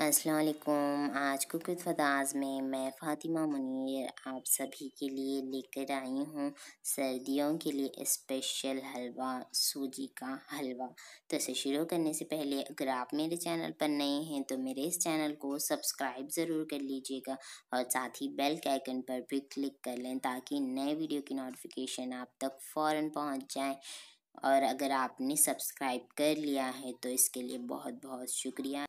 असलकुम आज cook with फदाज में मैं फ़ातिमा मुनीर आप सभी के लिए लेकर आई हूँ सर्दियों के लिए स्पेशल हलवा सूजी का हलवा तो इसे शुरू करने से पहले अगर आप मेरे चैनल पर नए हैं तो मेरे इस चैनल को सब्सक्राइब ज़रूर कर लीजिएगा और साथ ही बेल के आइकन पर भी क्लिक कर लें ताकि नए वीडियो की नोटिफिकेशन आप तक फ़ौर पहुँच जाए और अगर आपने सब्सक्राइब कर लिया है तो इसके लिए बहुत बहुत शुक्रिया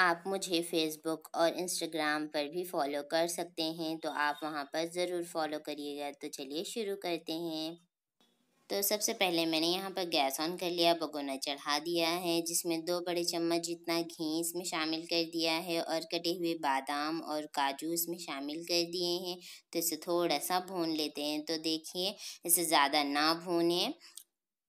आप मुझे फेसबुक और इंस्टाग्राम पर भी फॉलो कर सकते हैं तो आप वहाँ पर ज़रूर फॉलो करिएगा तो चलिए शुरू करते हैं तो सबसे पहले मैंने यहाँ पर गैस ऑन कर लिया भगोना चढ़ा दिया है जिसमें दो बड़े चम्मच जितना घी इसमें शामिल कर दिया है और कटे हुए बादाम और काजू इसमें शामिल कर दिए हैं तो इसे थोड़ा सा भून लेते हैं तो देखिए इसे ज़्यादा ना भूनें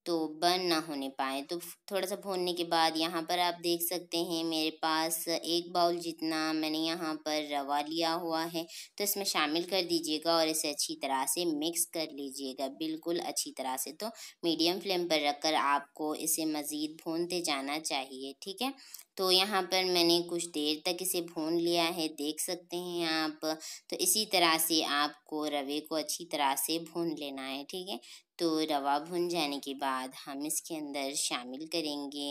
तो बर्न ना होने पाए तो थोड़ा सा भूनने के बाद यहाँ पर आप देख सकते हैं मेरे पास एक बाउल जितना मैंने यहाँ पर रवा लिया हुआ है तो इसमें शामिल कर दीजिएगा और इसे अच्छी तरह से मिक्स कर लीजिएगा बिल्कुल अच्छी तरह से तो मीडियम फ्लेम पर रखकर आपको इसे मज़ीद भूनते जाना चाहिए ठीक है तो यहाँ पर मैंने कुछ देर तक इसे भून लिया है देख सकते हैं आप तो इसी तरह से आपको रवे को अच्छी तरह से भून लेना है ठीक है तो रवा भून जाने के बाद हम इसके अंदर शामिल करेंगे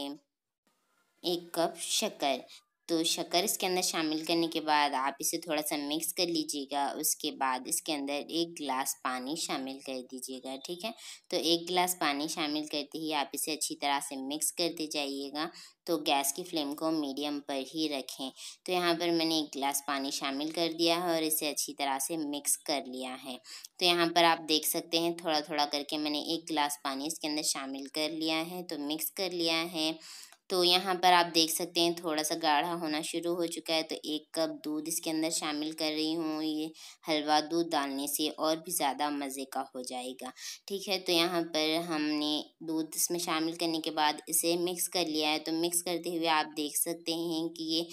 एक कप शक्कर तो शक्कर इसके अंदर शामिल करने के बाद आप इसे थोड़ा सा मिक्स कर लीजिएगा उसके बाद इसके अंदर एक गिलास पानी शामिल कर दीजिएगा ठीक है तो एक गिलास पानी शामिल करते ही आप इसे अच्छी तरह से मिक्स करते जाइएगा तो गैस की फ्लेम को मीडियम पर ही रखें तो यहाँ पर मैंने एक गिलास पानी शामिल कर दिया है और इसे अच्छी तरह से मिक्स कर लिया है तो यहाँ पर आप देख सकते हैं थोड़ा थोड़ा करके मैंने एक गिलास पानी इसके अंदर शामिल कर लिया है तो मिक्स कर लिया है तो यहाँ पर आप देख सकते हैं थोड़ा सा गाढ़ा होना शुरू हो चुका है तो एक कप दूध इसके अंदर शामिल कर रही हूँ ये हलवा दूध डालने से और भी ज़्यादा मज़े का हो जाएगा ठीक है तो यहाँ पर हमने दूध इसमें शामिल करने के बाद इसे मिक्स कर लिया है तो मिक्स करते हुए आप देख सकते हैं कि ये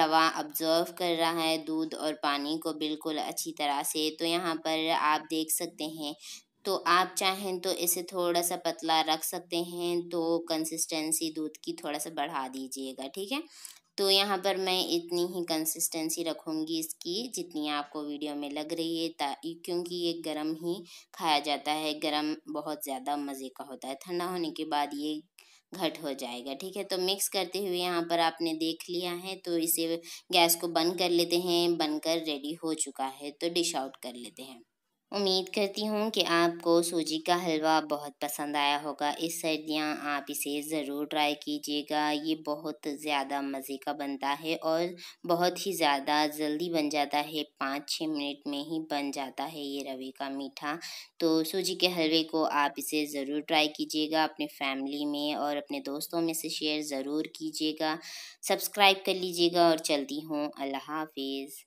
रवा अब्जॉर्व कर रहा है दूध और पानी को बिल्कुल अच्छी तरह से तो यहाँ पर आप देख सकते हैं तो आप चाहें तो इसे थोड़ा सा पतला रख सकते हैं तो कंसिस्टेंसी दूध की थोड़ा सा बढ़ा दीजिएगा ठीक है तो यहाँ पर मैं इतनी ही कंसिस्टेंसी रखूँगी इसकी जितनी आपको वीडियो में लग रही है ता क्योंकि ये गर्म ही खाया जाता है गर्म बहुत ज़्यादा मज़े का होता है ठंडा होने के बाद ये घट हो जाएगा ठीक है तो मिक्स करते हुए यहाँ पर आपने देख लिया है तो इसे गैस को बंद कर लेते हैं बनकर रेडी हो चुका है तो डिश आउट कर लेते हैं उम्मीद करती हूँ कि आपको सूजी का हलवा बहुत पसंद आया होगा इस सर्दियाँ आप इसे ज़रूर ट्राई कीजिएगा ये बहुत ज़्यादा मज़े का बनता है और बहुत ही ज़्यादा जल्दी बन जाता है पाँच छः मिनट में ही बन जाता है ये रवे का मीठा तो सूजी के हलवे को आप इसे ज़रूर ट्राई कीजिएगा अपने फैमिली में और अपने दोस्तों में से शेयर ज़रूर कीजिएगा सब्सक्राइब कर लीजिएगा और चलती हूँ अल्लाह हाफिज़